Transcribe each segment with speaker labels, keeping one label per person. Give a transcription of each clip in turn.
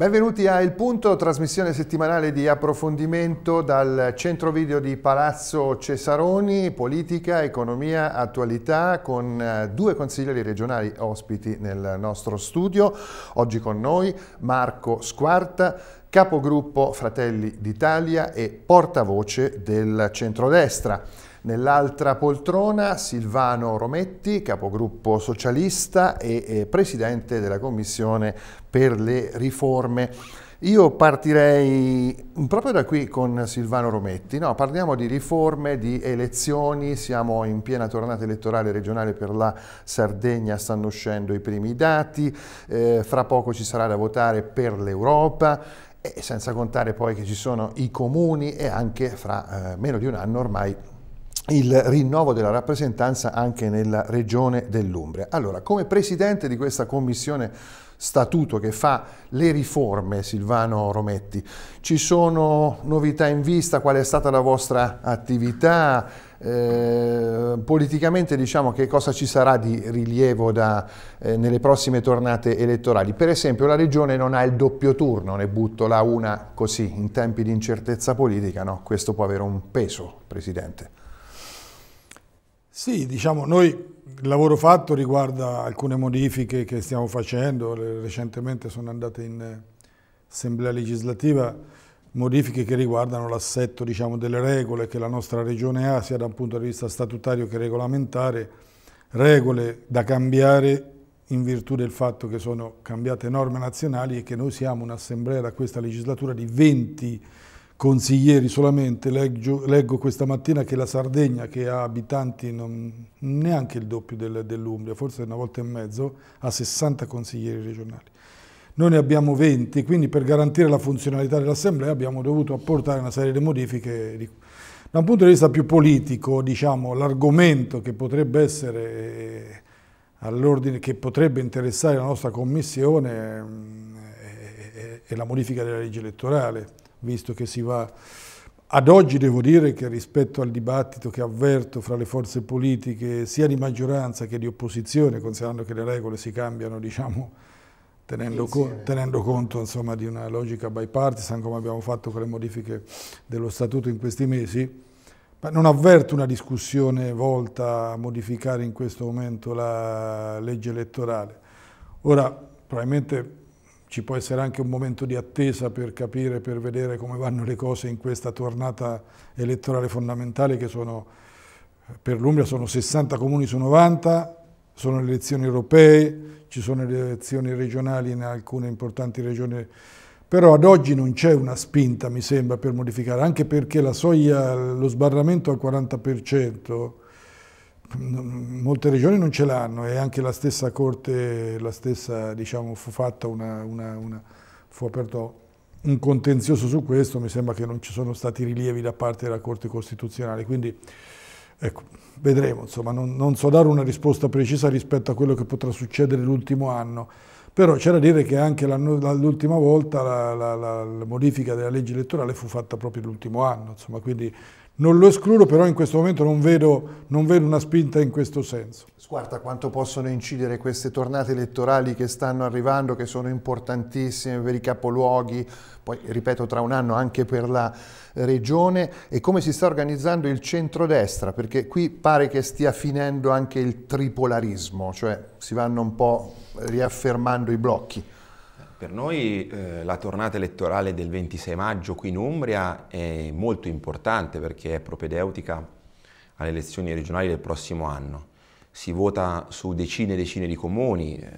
Speaker 1: Benvenuti a Il Punto, trasmissione settimanale di approfondimento dal centro video di Palazzo Cesaroni, politica, economia, attualità, con eh, due consiglieri regionali ospiti nel nostro studio. Oggi con noi Marco Squarta, capogruppo Fratelli d'Italia e portavoce del centrodestra. Nell'altra poltrona Silvano Rometti, capogruppo socialista e presidente della Commissione per le riforme. Io partirei proprio da qui con Silvano Rometti. No, parliamo di riforme, di elezioni, siamo in piena tornata elettorale regionale per la Sardegna, stanno uscendo i primi dati, eh, fra poco ci sarà da votare per l'Europa e senza contare poi che ci sono i comuni e anche fra eh, meno di un anno ormai il rinnovo della rappresentanza anche nella regione dell'Umbria. Allora, come presidente di questa commissione statuto che fa le riforme, Silvano Rometti, ci sono novità in vista? Qual è stata la vostra attività? Eh, politicamente diciamo che cosa ci sarà di rilievo da, eh, nelle prossime tornate elettorali? Per esempio la regione non ha il doppio turno, ne butto la una così, in tempi di incertezza politica, no? questo può avere un peso, Presidente.
Speaker 2: Sì, diciamo, noi il lavoro fatto riguarda alcune modifiche che stiamo facendo, recentemente sono andate in assemblea legislativa, modifiche che riguardano l'assetto diciamo, delle regole che la nostra regione ha sia da un punto di vista statutario che regolamentare, regole da cambiare in virtù del fatto che sono cambiate norme nazionali e che noi siamo un'assemblea da questa legislatura di 20 consiglieri solamente, leggo, leggo, questa mattina che la Sardegna, che ha abitanti non, neanche il doppio del, dell'Umbria, forse una volta e mezzo, ha 60 consiglieri regionali. Noi ne abbiamo 20, quindi per garantire la funzionalità dell'Assemblea abbiamo dovuto apportare una serie di modifiche. Da un punto di vista più politico, diciamo, l'argomento che potrebbe essere eh, all'ordine, che potrebbe interessare la nostra Commissione mm, è la modifica della legge elettorale visto che si va... Ad oggi devo dire che rispetto al dibattito che avverto fra le forze politiche, sia di maggioranza che di opposizione, considerando che le regole si cambiano, diciamo, tenendo, con, tenendo conto insomma, di una logica bipartisan, come abbiamo fatto con le modifiche dello Statuto in questi mesi, ma non avverto una discussione volta a modificare in questo momento la legge elettorale. Ora, probabilmente ci può essere anche un momento di attesa per capire, per vedere come vanno le cose in questa tornata elettorale fondamentale che sono, per l'Umbria sono 60 comuni su 90, sono le elezioni europee, ci sono le elezioni regionali in alcune importanti regioni, però ad oggi non c'è una spinta mi sembra per modificare, anche perché la soglia, lo sbarramento al 40% molte regioni non ce l'hanno e anche la stessa corte, la stessa, diciamo, fu fatta una, una, una, fu aperto un contenzioso su questo, mi sembra che non ci sono stati rilievi da parte della Corte Costituzionale, quindi ecco, vedremo, insomma, non, non so dare una risposta precisa rispetto a quello che potrà succedere l'ultimo anno, però c'è da dire che anche l'ultima volta la, la, la, la, modifica della legge elettorale fu fatta proprio l'ultimo anno, insomma, quindi non lo escludo, però in questo momento non vedo, non vedo, una spinta in questo
Speaker 1: senso. Squarta, quanto possono incidere queste tornate elettorali che stanno arrivando, che sono importantissime per i capoluoghi, poi ripeto tra un anno anche per la eh, regione, e come si sta organizzando il centrodestra, perché qui pare che stia finendo anche il tripolarismo, cioè si vanno un po' riaffermando i blocchi.
Speaker 3: Per noi eh, la tornata elettorale del 26 maggio qui in Umbria è molto importante perché è propedeutica alle elezioni regionali del prossimo anno. Si vota su decine e decine di comuni, eh,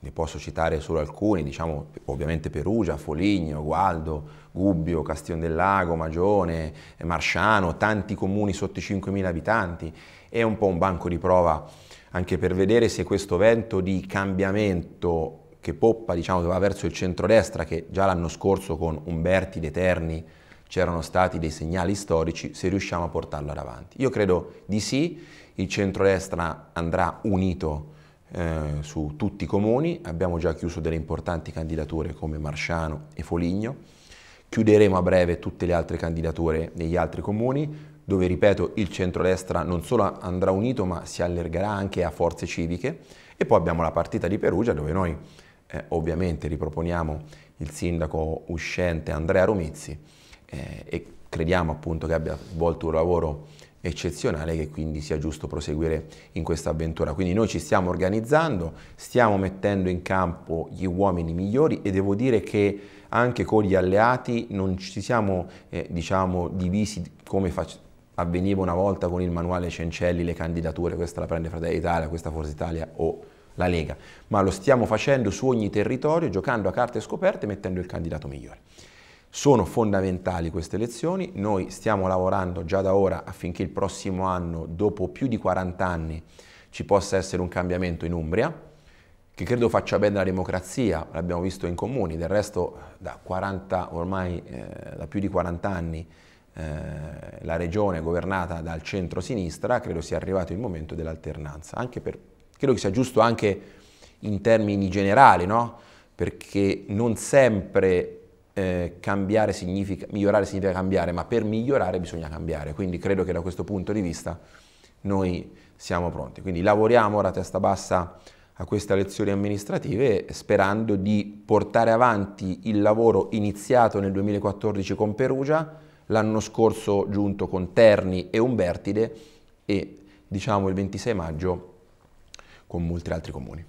Speaker 3: ne posso citare solo alcuni, diciamo ovviamente Perugia, Foligno, Gualdo, Gubbio, Castion del Lago, Magione, eh, Marciano, tanti comuni sotto i 5.000 abitanti. È un po' un banco di prova anche per vedere se questo vento di cambiamento che poppa diciamo, che va verso il centrodestra, che già l'anno scorso con Umberti, De Terni c'erano stati dei segnali storici, se riusciamo a portarlo avanti. Io credo di sì, il centrodestra andrà unito eh, su tutti i comuni, abbiamo già chiuso delle importanti candidature come Marciano e Foligno, chiuderemo a breve tutte le altre candidature negli altri comuni, dove ripeto il centrodestra non solo andrà unito ma si allergherà anche a forze civiche e poi abbiamo la partita di Perugia dove noi eh, ovviamente riproponiamo il sindaco uscente Andrea Romizzi eh, e crediamo appunto che abbia svolto un lavoro eccezionale che quindi sia giusto proseguire in questa avventura. Quindi noi ci stiamo organizzando, stiamo mettendo in campo gli uomini migliori e devo dire che anche con gli alleati non ci siamo eh, diciamo divisi come avveniva una volta con il manuale Cencelli le candidature, questa la prende Fratelli Italia, questa Forza Italia o la Lega, ma lo stiamo facendo su ogni territorio, giocando a carte scoperte e mettendo il candidato migliore. Sono fondamentali queste elezioni, noi stiamo lavorando già da ora affinché il prossimo anno, dopo più di 40 anni, ci possa essere un cambiamento in Umbria, che credo faccia bene alla democrazia, l'abbiamo visto in comuni, del resto da 40, ormai eh, da più di 40 anni eh, la regione governata dal centro-sinistra, credo sia arrivato il momento dell'alternanza, anche per Credo che sia giusto anche in termini generali, no? perché non sempre eh, cambiare significa, migliorare significa cambiare, ma per migliorare bisogna cambiare. Quindi credo che da questo punto di vista noi siamo pronti. Quindi lavoriamo ora a testa bassa a queste lezioni amministrative sperando di portare avanti il lavoro iniziato nel 2014 con Perugia, l'anno scorso giunto con Terni e Umbertide e diciamo il 26 maggio con molti altri comuni.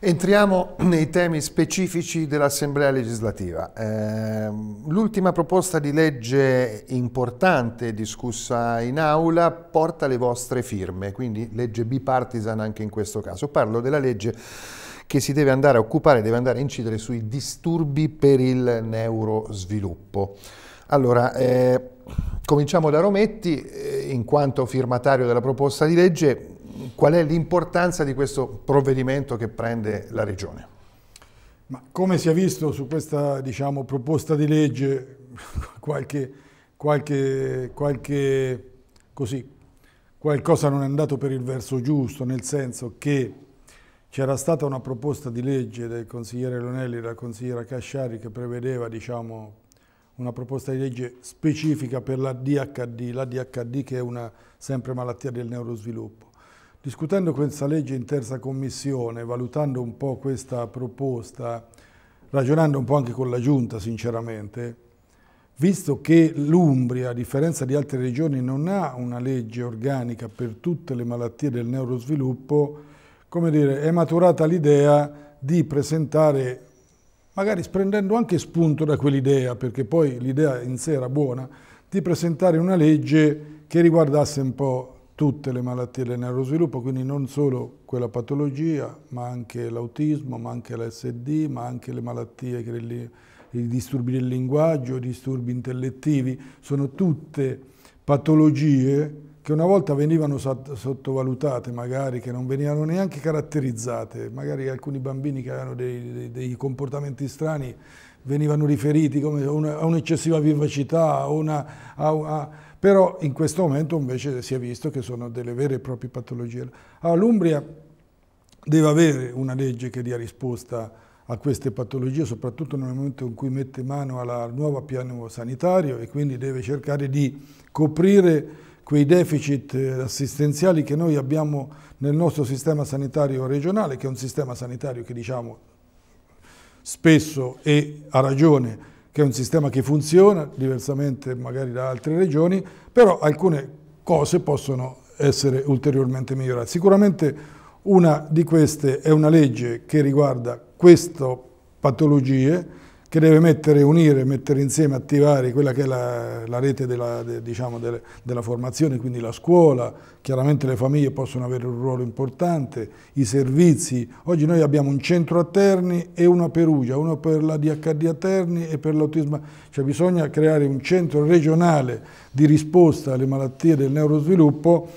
Speaker 1: Entriamo nei temi specifici dell'Assemblea legislativa. Eh, l'ultima proposta di legge importante discussa in aula porta le vostre firme, quindi legge bipartisan anche in questo caso. Parlo della legge che si deve andare a occupare, deve andare a incidere sui disturbi per il neurosviluppo. Allora, eh, cominciamo da Rometti, eh, in quanto firmatario della proposta di legge, qual è l'importanza di questo provvedimento che prende la Regione?
Speaker 2: Ma come si è visto su questa diciamo, proposta di legge, qualche, qualche, qualche così, qualcosa non è andato per il verso giusto, nel senso che c'era stata una proposta di legge del consigliere Lonelli e della consigliera Casciari che prevedeva diciamo, una proposta di legge specifica per la DHD, la DHD che è una sempre malattia del neurosviluppo. Discutendo questa legge in terza commissione, valutando un po' questa proposta, ragionando un po' anche con la Giunta sinceramente, visto che l'Umbria, a differenza di altre regioni, non ha una legge organica per tutte le malattie del neurosviluppo, come dire, è maturata l'idea di presentare, magari prendendo anche spunto da quell'idea, perché poi l'idea in sé era buona, di presentare una legge che riguardasse un po' tutte le malattie del neurosviluppo, quindi non solo quella patologia, ma anche l'autismo, ma anche l'SD, ma anche le malattie, i disturbi del linguaggio, i disturbi intellettivi, sono tutte patologie che una volta venivano sottovalutate magari, che non venivano neanche caratterizzate, magari alcuni bambini che avevano dei, dei, dei comportamenti strani venivano riferiti come a un'eccessiva vivacità, a una, a, a, però in questo momento invece si è visto che sono delle vere e proprie patologie. Allora l'Umbria deve avere una legge che dia risposta a queste patologie, soprattutto nel momento in cui mette mano al nuovo piano sanitario e quindi deve cercare di coprire quei deficit eh, assistenziali che noi abbiamo nel nostro sistema sanitario regionale, che è un sistema sanitario che diciamo spesso e a ragione che è un sistema che funziona, diversamente magari da altre regioni, però alcune cose possono essere ulteriormente migliorate. Sicuramente una di queste è una legge che riguarda queste patologie, che deve mettere, unire, mettere insieme, attivare quella che è la, la rete della, de, diciamo, de, della, formazione, quindi la scuola, chiaramente le famiglie possono avere un ruolo importante, i servizi. Oggi noi abbiamo un centro a Terni e uno a Perugia, uno per la DHD a Terni e per l'autismo. Cioè bisogna creare un centro regionale di risposta alle malattie del neurosviluppo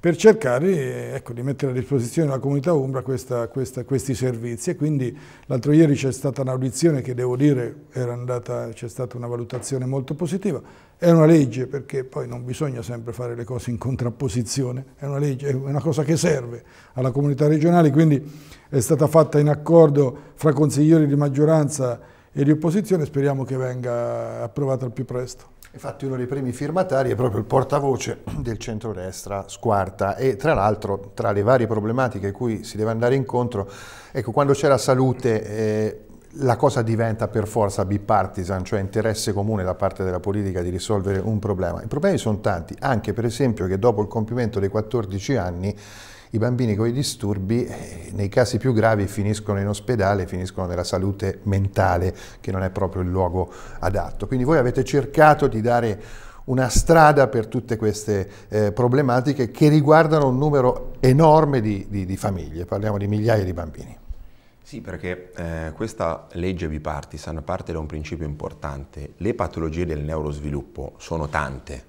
Speaker 2: per cercare eh, ecco, di mettere a disposizione della comunità Umbra questa, questa, questi servizi. E quindi l'altro ieri c'è stata un'audizione che devo dire c'è stata una valutazione molto positiva. È una legge perché poi non bisogna sempre fare le cose in contrapposizione, è una, legge, è una cosa che serve alla comunità regionale, quindi è stata fatta in accordo fra consiglieri di maggioranza e di opposizione, speriamo che venga approvata al più presto. Infatti uno dei primi
Speaker 1: firmatari è proprio il portavoce del centrodestra Squarta e tra l'altro tra le varie problematiche cui si deve andare incontro, ecco quando c'è la salute eh, la cosa diventa per forza bipartisan, cioè interesse comune da parte della politica di risolvere un problema. I problemi sono tanti, anche per esempio che dopo il compimento dei 14 anni i bambini con i disturbi eh, nei casi più gravi finiscono in ospedale, finiscono nella salute mentale, che non è proprio il luogo adatto. Quindi voi avete cercato di dare una strada per tutte queste eh, problematiche che riguardano un numero enorme
Speaker 3: di, di, di, famiglie, parliamo di migliaia di bambini. Sì, perché eh, questa legge bipartisan parte da un principio importante. Le patologie del neurosviluppo sono tante,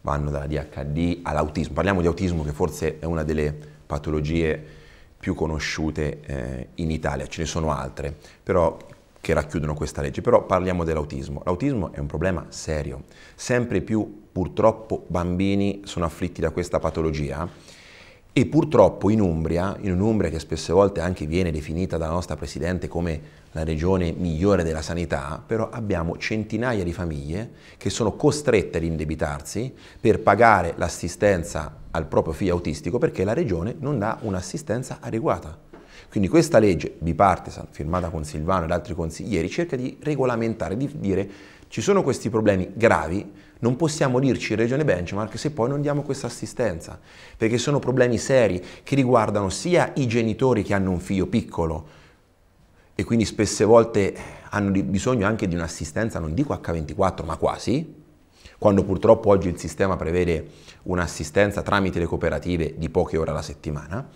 Speaker 3: vanno dalla DHD all'autismo. Parliamo di autismo che forse è una delle patologie più conosciute eh, in Italia, ce ne sono altre, però che racchiudono questa legge, però parliamo dell'autismo. L'autismo è un problema serio, sempre più purtroppo bambini sono afflitti da questa patologia e purtroppo in Umbria, in un'Umbria che spesse volte anche viene definita dalla nostra Presidente come la regione migliore della sanità, però abbiamo centinaia di famiglie che sono costrette ad indebitarsi per pagare l'assistenza al proprio figlio autistico perché la regione non dà un'assistenza adeguata. Quindi questa legge bipartisan, firmata con Silvano ed altri consiglieri, cerca di regolamentare, di dire ci sono questi problemi gravi, non possiamo dirci regione benchmark se poi non diamo questa assistenza, perché sono problemi seri che riguardano sia i genitori che hanno un figlio piccolo e quindi spesse volte hanno bisogno anche di un'assistenza, non dico H24, ma quasi, quando purtroppo oggi il sistema prevede un'assistenza tramite le cooperative di poche ore alla settimana,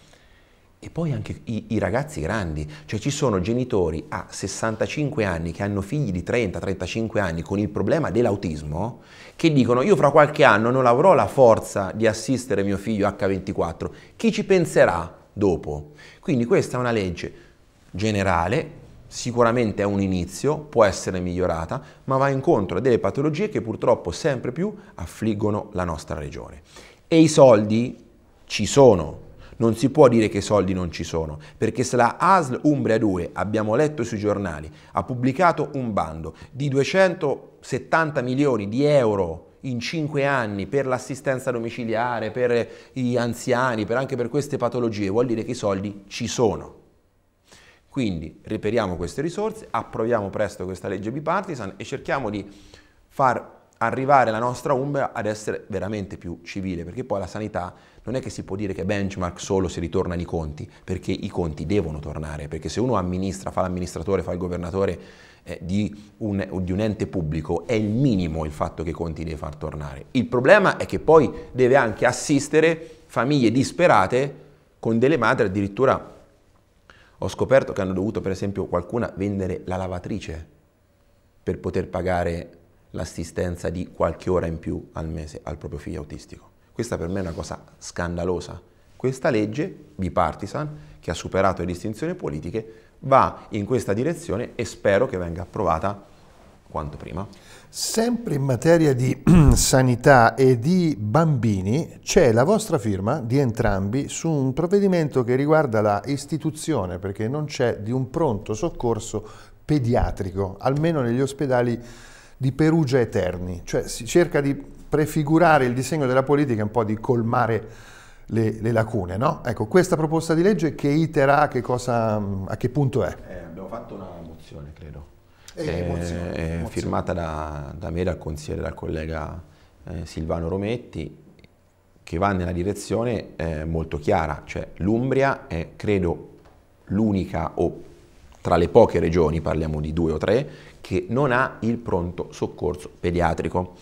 Speaker 3: e poi anche i, i, ragazzi grandi, cioè ci sono genitori a 65 anni che hanno figli di 30-35 anni con il problema dell'autismo che dicono io fra qualche anno non avrò la forza di assistere mio figlio H24, chi ci penserà dopo? Quindi questa è una legge generale sicuramente è un inizio, può essere migliorata, ma va incontro a delle patologie che purtroppo sempre più affliggono la nostra regione. E i soldi ci sono. Non si può dire che i soldi non ci sono, perché se la ASL Umbria 2, abbiamo letto sui giornali, ha pubblicato un bando di 270 milioni di euro in 5 anni per l'assistenza domiciliare, per gli anziani, per anche per queste patologie, vuol dire che i soldi ci sono. Quindi reperiamo queste risorse, approviamo presto questa legge bipartisan e cerchiamo di far arrivare la nostra Umbria ad essere veramente più civile, perché poi la sanità non è che si può dire che benchmark solo se ritornano i conti, perché i conti devono tornare, perché se uno amministra, fa l'amministratore, fa il governatore eh, di, un, di, un, ente pubblico, è il minimo il fatto che i conti deve far tornare. Il problema è che poi deve anche assistere famiglie disperate con delle madri addirittura ho scoperto che hanno dovuto, per esempio, qualcuna vendere la lavatrice per poter pagare l'assistenza di qualche ora in più al mese al proprio figlio autistico. Questa per me è una cosa scandalosa. Questa legge bipartisan, che ha superato le distinzioni politiche, va in questa direzione e spero che venga approvata quanto prima.
Speaker 1: Sempre in materia di sanità e di bambini, c'è la vostra firma di entrambi su un provvedimento che riguarda la istituzione, perché non c'è di un pronto soccorso pediatrico, almeno negli ospedali di Perugia Eterni. Cioè si cerca di prefigurare il disegno della politica un po' di colmare le, le lacune, no? Ecco, questa proposta di legge che itera, che cosa, a che punto è?
Speaker 3: Eh, abbiamo fatto una mozione, credo è, emozione, è emozione. firmata da, da, me, dal consigliere, dal collega eh, Silvano Rometti, che va nella direzione eh, molto chiara, cioè l'Umbria è, credo, l'unica o tra le poche regioni, parliamo di due o tre, che non ha il pronto soccorso pediatrico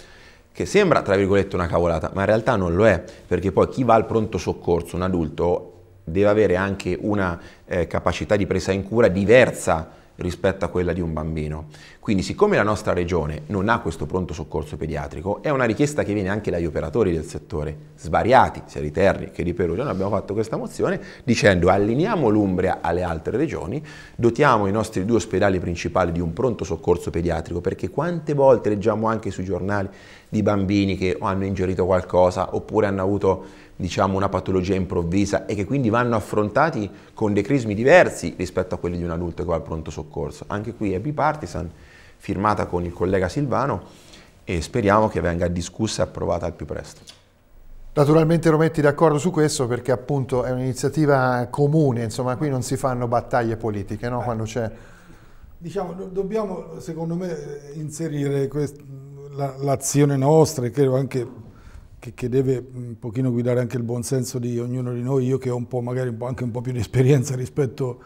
Speaker 3: che sembra tra virgolette una cavolata, ma in realtà non lo è, perché poi chi va al pronto soccorso, un adulto, deve avere anche una eh, capacità di presa in cura diversa rispetto a quella di un bambino. Quindi siccome la nostra regione non ha questo pronto soccorso pediatrico, è una richiesta che viene anche dagli operatori del settore, svariati, sia di Terni che di Perugia, noi abbiamo fatto questa mozione dicendo alliniamo l'Umbria alle altre regioni, dotiamo i nostri due ospedali principali di un pronto soccorso pediatrico, perché quante volte leggiamo anche sui giornali di bambini che hanno ingerito qualcosa oppure hanno avuto diciamo, una patologia improvvisa e che quindi vanno affrontati con dei crismi diversi rispetto a quelli di un adulto che va al pronto soccorso. Anche qui è bipartisan, firmata con il collega Silvano e speriamo che venga discussa e approvata al più presto.
Speaker 1: Naturalmente lo metti d'accordo su questo perché appunto è un'iniziativa comune, insomma qui non si fanno battaglie politiche, no? Eh. Quando c'è...
Speaker 2: Diciamo, dobbiamo secondo me eh, inserire l'azione nostra e credo anche che, che, deve un pochino guidare anche il buonsenso di ognuno di noi, io che ho un po', magari un po', anche un po' più di esperienza rispetto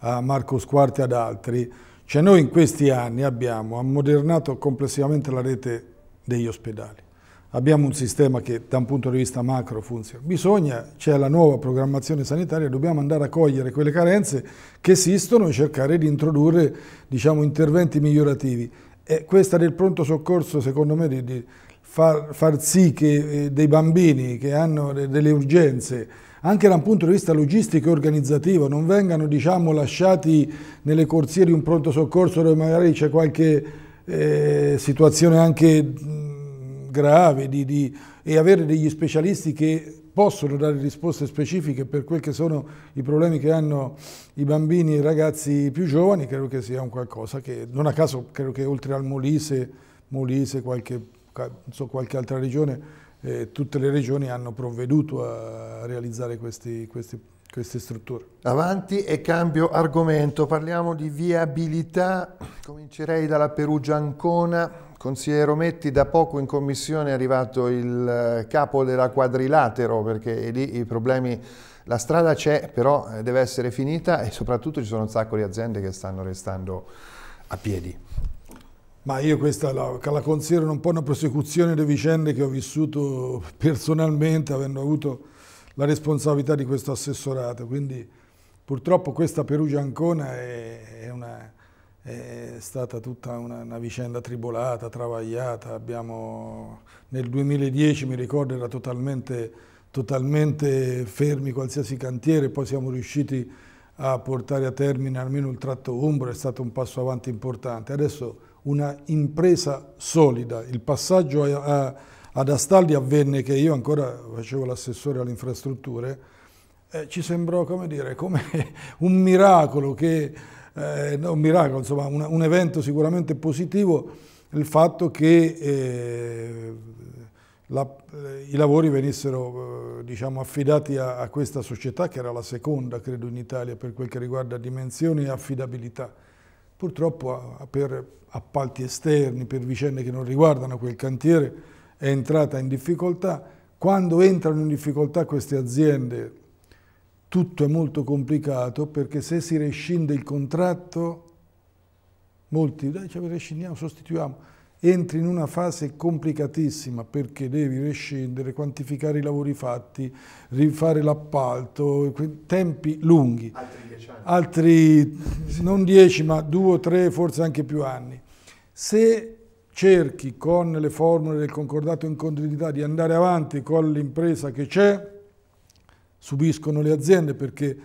Speaker 2: a Marco Squarti e ad altri, cioè noi in questi anni abbiamo ammodernato complessivamente la rete degli ospedali. Abbiamo un sistema che da un punto di vista macro funziona. Bisogna, c'è la nuova programmazione sanitaria, dobbiamo andare a cogliere quelle carenze che esistono e cercare di introdurre diciamo, interventi migliorativi. E questa del pronto soccorso, secondo me, di, di far, far sì che eh, dei bambini che hanno delle urgenze anche da un punto di vista logistico e organizzativo, non vengano diciamo, lasciati nelle corsie di un pronto soccorso dove magari c'è qualche eh, situazione anche mh, grave di, di, e avere degli specialisti che possono dare risposte specifiche per quel che sono i problemi che hanno i bambini e i ragazzi più giovani, credo che sia un qualcosa che non a caso credo che oltre al Molise, Molise qualche non so qualche altra regione, eh, tutte le regioni hanno provveduto a realizzare questi, questi, queste strutture. Avanti e cambio argomento, parliamo di viabilità,
Speaker 1: comincerei dalla Perugia-Ancona. Consigliere Metti, da poco in commissione è arrivato il eh, capo della quadrilatero perché lì i problemi la strada c'è, però eh, deve essere finita e soprattutto ci sono un sacco di aziende che stanno restando a piedi.
Speaker 2: Ma io questa la, la, considero un po' una prosecuzione delle vicende che ho vissuto personalmente, avendo avuto la responsabilità di questo assessorato. Quindi purtroppo questa Perugia-Ancona è, è, una, è stata tutta una, una, vicenda tribolata, travagliata. Abbiamo, nel 2010 mi ricordo era totalmente, totalmente fermi qualsiasi cantiere, poi siamo riusciti a portare a termine almeno il tratto umbro, è stato un passo avanti importante. Adesso una impresa solida. Il passaggio a, a, ad Astaldi avvenne che io ancora facevo l'assessore alle infrastrutture, eh, ci sembrò come dire, come un miracolo, che, eh, no, un, miracolo insomma, un, un, evento sicuramente positivo, il fatto che eh, la, eh, i lavori venissero eh, diciamo, affidati a, a questa società che era la seconda, credo, in Italia per quel che riguarda dimensioni e affidabilità purtroppo per appalti esterni, per vicende che non riguardano quel cantiere, è entrata in difficoltà. Quando entrano in difficoltà queste aziende tutto è molto complicato perché se si rescinde il contratto, molti, dicono, cioè, rescindiamo, sostituiamo, entri in una fase complicatissima perché devi rescindere, quantificare i lavori fatti, rifare l'appalto, tempi lunghi. Altri dieci anni. Altri, non dieci, ma due o tre, forse anche più anni. Se cerchi con le formule del concordato in continuità di andare avanti con l'impresa che c'è, subiscono le aziende perché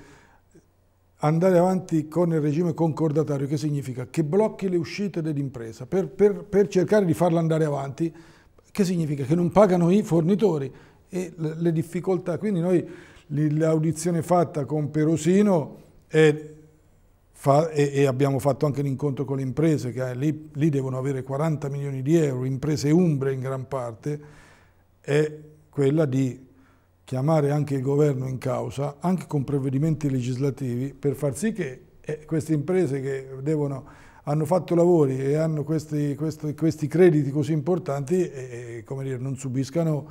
Speaker 2: andare avanti con il regime concordatario, che significa che blocchi le uscite dell'impresa per, per, per, cercare di farla andare avanti, che significa che non pagano i fornitori e le, difficoltà. Quindi noi l'audizione fatta con Perosino è, fa, e, e, abbiamo fatto anche l'incontro con le imprese, che eh, lì, lì, devono avere 40 milioni di euro, imprese umbre in gran parte, è quella di chiamare anche il governo in causa, anche con provvedimenti legislativi, per far sì che eh, queste imprese che devono, hanno fatto lavori e hanno questi, questi, questi crediti così importanti eh, eh, e, dire, non subiscano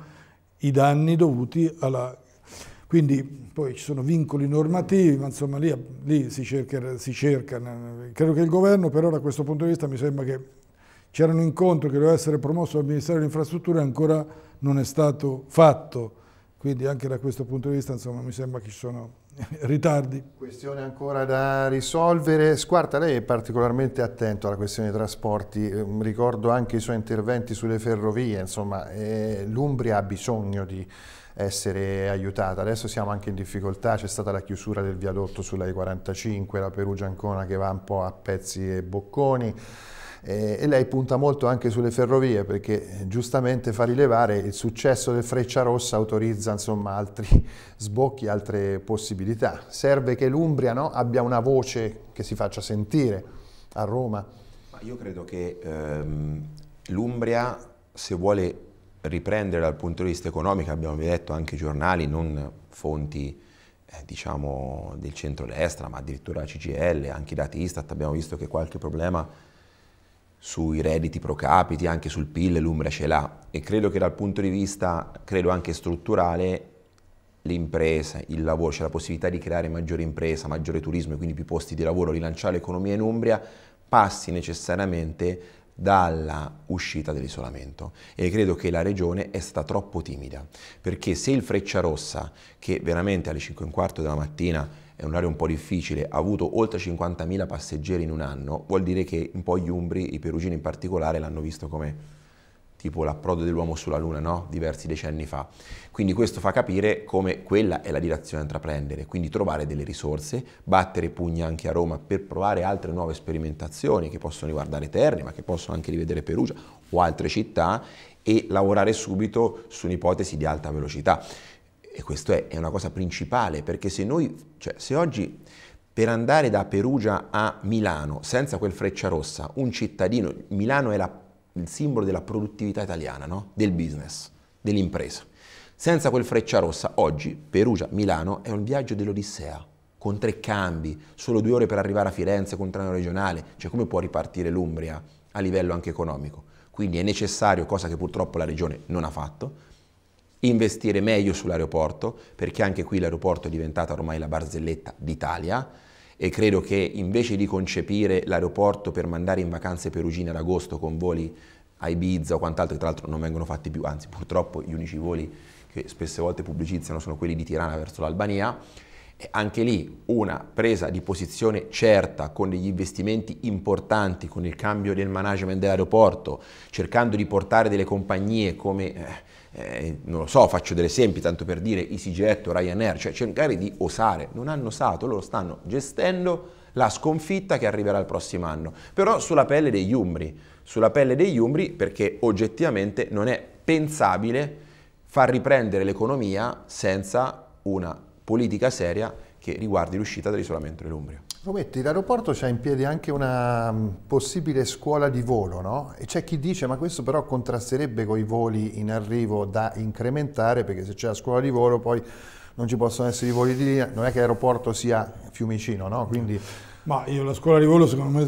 Speaker 2: i danni dovuti alla... Quindi poi ci sono vincoli normativi, ma insomma lì, lì si, cerca, si cerca. Credo che il governo per ora a questo punto di vista mi sembra che c'era un incontro che doveva essere promosso dal Ministero delle Infrastrutture e ancora non è stato fatto quindi anche da questo punto di vista insomma, mi sembra che ci sono ritardi.
Speaker 1: Questione ancora da risolvere. Squarta, lei è particolarmente attento alla questione dei trasporti, ehm, ricordo anche i suoi interventi sulle ferrovie, insomma eh, l'Umbria ha bisogno di essere aiutata. Adesso siamo anche in difficoltà, c'è stata la chiusura del viadotto sulla I45, la Perugia Ancona che va un po' a pezzi e bocconi eh, e lei punta molto anche sulle ferrovie perché eh, giustamente fa rilevare il successo del Freccia Rossa autorizza insomma, altri sbocchi, altre possibilità. Serve che l'Umbria no, abbia una voce che si faccia sentire a Roma.
Speaker 3: Ma io credo che ehm, l'Umbria se vuole riprendere dal punto di vista economico, abbiamo detto anche giornali, non fonti eh, diciamo, del centrodestra, ma addirittura la CGL, anche i dati Istat, abbiamo visto che qualche problema sui redditi pro capiti, anche sul PIL l'Umbria ce l'ha e credo che dal punto di vista, credo anche strutturale, l'impresa, il lavoro, c'è cioè la possibilità di creare maggiore impresa, maggiore turismo e quindi più posti di lavoro, rilanciare l'economia in Umbria, passi necessariamente dalla uscita dell'isolamento e credo che la regione è stata troppo timida perché se il Freccia Rossa che veramente alle 5 e un quarto della mattina è un'area un po' difficile, ha avuto oltre 50.000 passeggeri in un anno, vuol dire che un po' gli umbri, i perugini in particolare, l'hanno visto come tipo l'approdo dell'uomo sulla Luna, no? diversi decenni fa. Quindi questo fa capire come quella è la direzione da intraprendere, quindi trovare delle risorse, battere pugna anche a Roma per provare altre nuove sperimentazioni che possono riguardare Terni, ma che possono anche rivedere Perugia o altre città e lavorare subito su un'ipotesi di alta velocità. E questa è, è, una cosa principale, perché se noi, cioè se oggi per andare da Perugia a Milano senza quel freccia rossa, un cittadino, Milano è la, il simbolo della produttività italiana, no? del business, dell'impresa. Senza quel freccia rossa, oggi Perugia-Milano è un viaggio dell'Odissea, con tre cambi, solo due ore per arrivare a Firenze con treno regionale, cioè come può ripartire l'Umbria a livello anche economico? Quindi è necessario, cosa che purtroppo la regione non ha fatto, investire meglio sull'aeroporto, perché anche qui l'aeroporto è diventata ormai la barzelletta d'Italia e credo che invece di concepire l'aeroporto per mandare in vacanze Perugina ad agosto con voli a Ibiza o quant'altro, che tra l'altro non vengono fatti più, anzi purtroppo gli unici voli che spesse volte pubblicizzano sono quelli di Tirana verso l'Albania, anche lì una presa di posizione certa con degli investimenti importanti, con il cambio del management dell'aeroporto, cercando di portare delle compagnie come... Eh, eh, non lo so, faccio degli esempi tanto per dire EasyJet o Ryanair, cioè cercare di osare, non hanno osato, loro stanno gestendo la sconfitta che arriverà il prossimo anno, però sulla pelle degli Umbri, sulla pelle degli Umbri perché oggettivamente non è pensabile far riprendere l'economia senza una politica seria che riguardi l'uscita dall'isolamento dell'Umbria.
Speaker 1: Rometti, l'aeroporto c'ha in piedi anche una mm, possibile scuola di volo, no? E c'è chi dice ma questo però contrasterebbe con i voli in arrivo da incrementare perché se c'è la scuola di volo poi non ci possono essere i voli di linea, non è che l'aeroporto sia Fiumicino, no? Quindi...
Speaker 2: Ma io la scuola di volo secondo me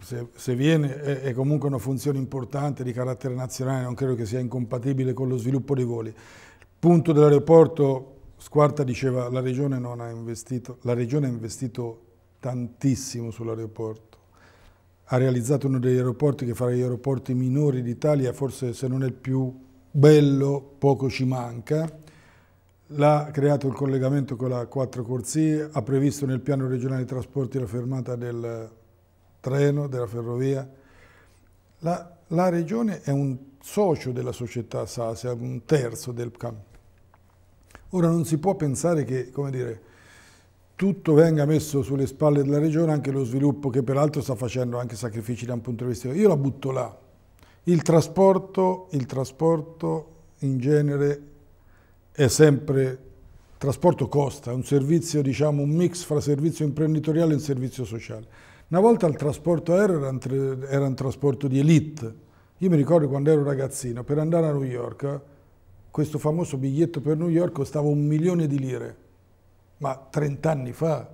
Speaker 2: se, se viene è, è, comunque una funzione importante di carattere nazionale, non credo che sia incompatibile con lo sviluppo dei voli. Il punto dell'aeroporto, Squarta diceva, la regione, non ha investito, la regione ha investito tantissimo sull'aeroporto. Ha realizzato uno degli aeroporti che farà gli aeroporti minori d'Italia, forse se non è il più bello, poco ci manca. L'ha creato il collegamento con la quattro corsie, ha previsto nel piano regionale trasporti la fermata del treno, della ferrovia. La, la regione è un socio della società SASE, un terzo del campo. Ora non si può pensare che, come dire, tutto venga messo sulle spalle della regione, anche lo sviluppo che peraltro sta facendo anche sacrifici da un punto di vista. Io la butto là. Il trasporto, il trasporto in genere è sempre, il trasporto costa, è un servizio, diciamo, un mix fra servizio imprenditoriale e un servizio sociale. Una volta il trasporto aereo era era un trasporto di elite. Io mi ricordo quando ero ragazzino, per andare a New York, questo famoso biglietto per New York costava un milione di lire ma 30 anni fa,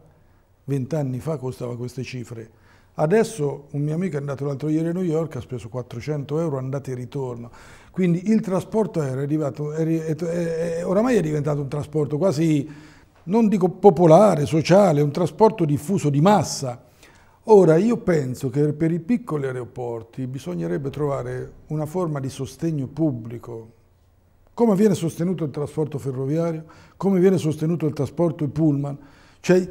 Speaker 2: 20 anni fa costava queste cifre. Adesso un mio amico è andato l'altro ieri a New York, ha speso 400 euro andate e ritorno. Quindi il trasporto aereo è arrivato, è, è, è, oramai è diventato un trasporto quasi, non dico popolare, sociale, un trasporto diffuso di massa. Ora io penso che per i piccoli aeroporti bisognerebbe trovare una forma di sostegno pubblico, come viene sostenuto il trasporto ferroviario, come viene sostenuto il trasporto in pullman. Cioè,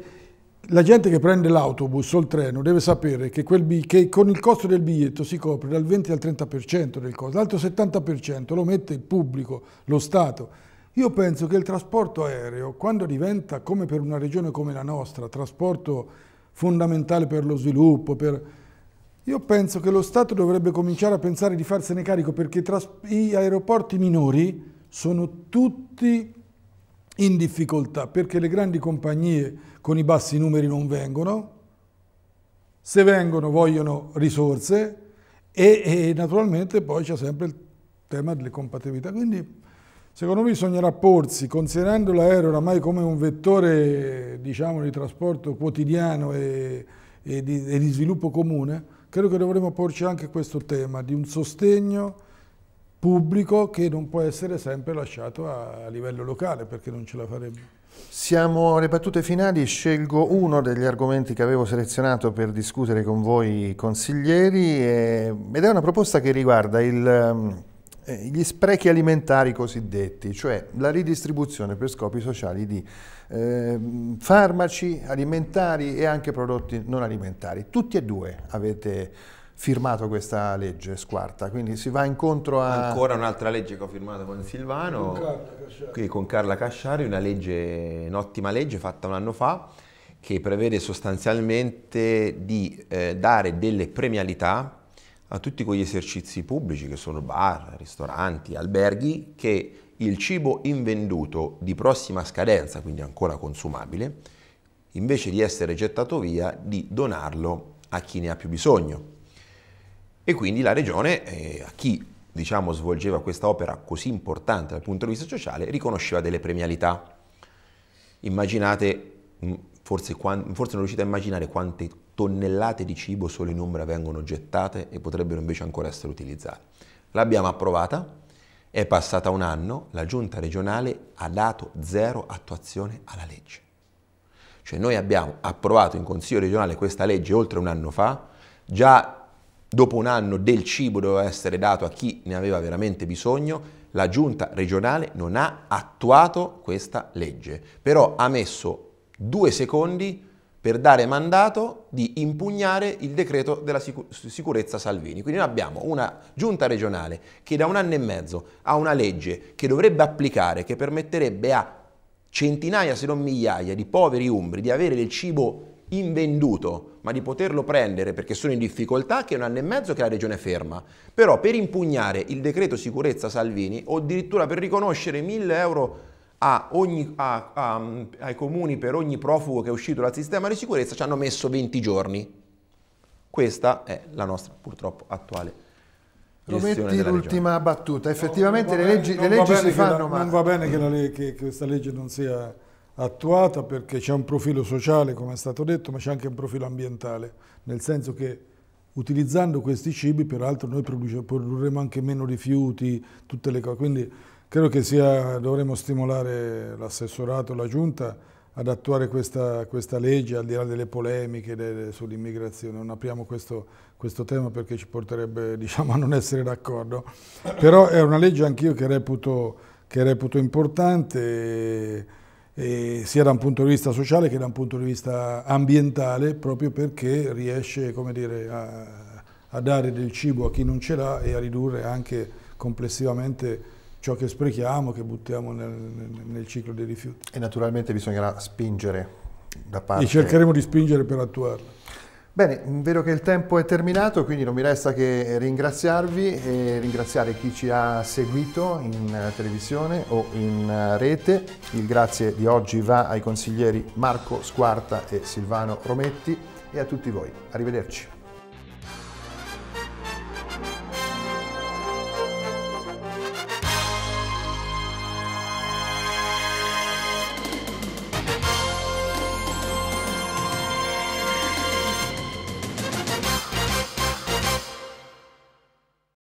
Speaker 2: la gente che prende l'autobus o il treno deve sapere che, quel, che, con il costo del biglietto si copre dal 20 al 30% del costo, l'altro 70% lo mette il pubblico, lo Stato. Io penso che il trasporto aereo, quando diventa, come per una regione come la nostra, trasporto fondamentale per lo sviluppo, per... io penso che lo Stato dovrebbe cominciare a pensare di farsene carico perché gli aeroporti minori sono tutti in difficoltà perché le grandi compagnie con i bassi numeri non vengono, se vengono vogliono risorse e, e naturalmente poi c'è sempre il tema delle compatibilità. Quindi secondo me bisognerà porsi, considerando l'aereo oramai come un vettore diciamo, di trasporto quotidiano e, e, di, e di sviluppo comune, credo che dovremmo porci anche questo tema di un sostegno pubblico che non può essere sempre lasciato a livello locale perché non ce la faremo.
Speaker 1: Siamo alle battute finali, scelgo uno degli argomenti che avevo selezionato per discutere con voi consiglieri e, ed è una proposta che riguarda il, eh, gli sprechi alimentari cosiddetti, cioè la ridistribuzione per scopi sociali di eh, farmaci alimentari e anche prodotti non alimentari. Tutti e due avete firmato questa legge squarta, quindi si va incontro a... Ancora
Speaker 3: un'altra legge che ho firmato con Silvano, con Carla, con Carla Casciari, una legge, un'ottima legge fatta un anno fa, che prevede sostanzialmente di eh, dare delle premialità a tutti quegli esercizi pubblici che sono bar, ristoranti, alberghi, che il cibo invenduto di prossima scadenza, quindi ancora consumabile, invece di essere gettato via, di donarlo a chi ne ha più bisogno. E quindi la regione, eh, a chi diciamo, svolgeva questa opera così importante dal punto di vista sociale, riconosceva delle premialità. Immaginate, mm, forse, forse non riuscite a immaginare quante tonnellate di cibo solo in Umbra vengono gettate e potrebbero invece ancora essere utilizzate. L'abbiamo approvata, è passata un anno, la giunta regionale ha dato zero attuazione alla legge. Cioè noi abbiamo approvato in Consiglio regionale questa legge oltre un anno fa, già Dopo un anno del cibo doveva essere dato a chi ne aveva veramente bisogno, la giunta regionale non ha attuato questa legge, però ha messo due secondi per dare mandato di impugnare il decreto della sicurezza Salvini. Quindi noi abbiamo una giunta regionale che da un anno e mezzo ha una legge che dovrebbe applicare, che permetterebbe a centinaia se non migliaia di poveri umbri di avere del cibo invenduto, ma di poterlo prendere perché sono in difficoltà, che è un anno e mezzo che la regione è ferma. Però per impugnare il decreto sicurezza Salvini o addirittura per riconoscere 1000 euro a ogni, a, a, ai comuni per ogni profugo che è uscito dal sistema di sicurezza ci hanno messo 20 giorni. Questa è la nostra purtroppo attuale Rometti l'ultima
Speaker 1: battuta. Effettivamente no, le leggi, bene, le leggi si fanno la, male. Non
Speaker 2: va bene che, la, che, questa legge non sia attuata perché c'è un profilo sociale, come è stato detto, ma c'è anche un profilo ambientale, nel senso che utilizzando questi cibi, peraltro noi produrremo anche meno rifiuti, tutte le cose. Quindi credo che sia, dovremo stimolare l'assessorato, la Giunta, ad attuare questa, questa, legge, al di là delle polemiche de, sull'immigrazione. Non apriamo questo, questo, tema perché ci porterebbe diciamo, a non essere d'accordo. Però è una legge anch'io che, che reputo, importante eh, sia da un punto di vista sociale che da un punto di vista ambientale, proprio perché riesce dire, a, a, dare del cibo a chi non ce l'ha e a ridurre anche complessivamente ciò che sprechiamo, che buttiamo nel, nel ciclo dei rifiuti.
Speaker 1: E naturalmente bisognerà spingere da parte... E cercheremo
Speaker 2: di spingere per attuarlo.
Speaker 1: Bene, vedo che il tempo è terminato, quindi non mi resta che ringraziarvi e ringraziare chi ci ha seguito in eh, televisione o in eh, rete. Il grazie di oggi va ai consiglieri Marco Squarta e Silvano Rometti e a tutti voi. Arrivederci.